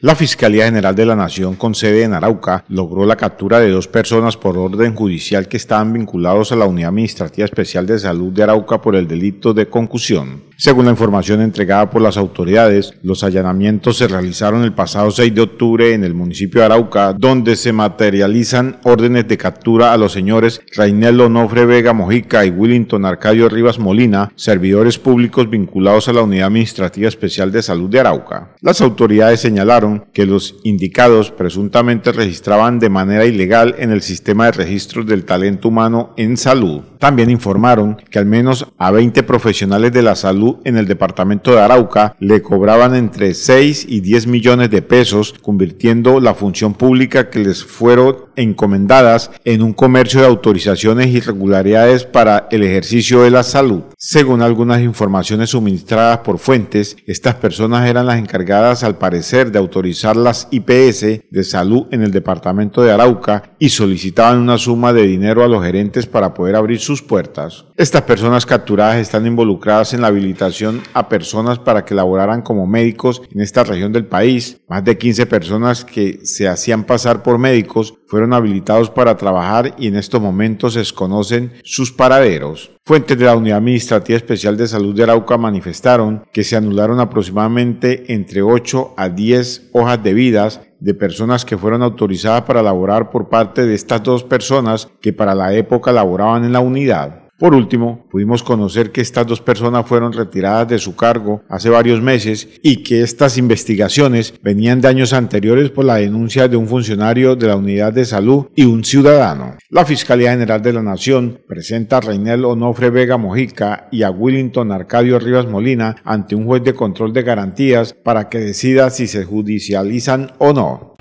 La Fiscalía General de la Nación, con sede en Arauca, logró la captura de dos personas por orden judicial que estaban vinculados a la Unidad Administrativa Especial de Salud de Arauca por el delito de concusión. Según la información entregada por las autoridades, los allanamientos se realizaron el pasado 6 de octubre en el municipio de Arauca, donde se materializan órdenes de captura a los señores Rainel Onofre Vega Mojica y Willington Arcadio Rivas Molina, servidores públicos vinculados a la Unidad Administrativa Especial de Salud de Arauca. Las autoridades señalaron que los indicados presuntamente registraban de manera ilegal en el sistema de registros del talento humano en salud. También informaron que al menos a 20 profesionales de la salud en el departamento de Arauca le cobraban entre 6 y 10 millones de pesos, convirtiendo la función pública que les fueron encomendadas en un comercio de autorizaciones y regularidades para el ejercicio de la salud. Según algunas informaciones suministradas por fuentes, estas personas eran las encargadas al parecer de autorizar las IPS de salud en el departamento de Arauca y solicitaban una suma de dinero a los gerentes para poder abrir sus puertas. Estas personas capturadas están involucradas en la habilitación a personas para que laboraran como médicos en esta región del país. Más de 15 personas que se hacían pasar por médicos fueron habilitados para trabajar y en estos momentos se desconocen sus paraderos. Fuentes de la Unidad Administrativa Especial de Salud de Arauca manifestaron que se anularon aproximadamente entre 8 a 10 hojas de vidas de personas que fueron autorizadas para laborar por parte de estas dos personas que para la época laboraban en la unidad. Por último, pudimos conocer que estas dos personas fueron retiradas de su cargo hace varios meses y que estas investigaciones venían de años anteriores por la denuncia de un funcionario de la unidad de salud y un ciudadano. La Fiscalía General de la Nación presenta a Reinel Onofre Vega Mojica y a Willington Arcadio Rivas Molina ante un juez de control de garantías para que decida si se judicializan o no.